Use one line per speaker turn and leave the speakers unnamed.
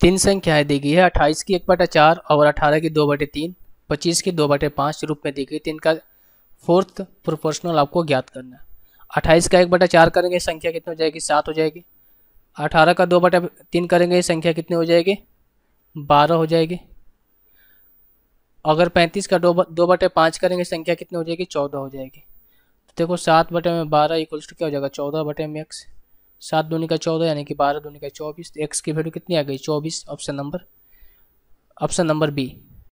तीन संख्याएं दी गई है अट्ठाईस की एक बटे चार और अठारह की दो बटे तीन पच्चीस की दो बटे पाँच रूप में दी गई तीन का फोर्थ प्रोपोर्शनल आपको ज्ञात करना है अट्ठाईस का एक बटा चार करेंगे संख्या कितनी हो जाएगी सात हो जाएगी अठारह का दो बटे तीन करेंगे संख्या कितनी हो जाएगी बारह हो जाएगी अगर पैंतीस का दो दो बटे पाँच करेंगे संख्या कितनी हो जाएगी चौदह हो जाएगी तो देखो सात बटे में बारह इक्वल्स टू क्या हो जाएगा चौदह बटे में एक्स सात दूनी का चौदह यानी कि बारह दूनी का चौबीस तो एक्स की वैल्यू कितनी आ गई चौबीस option number option number B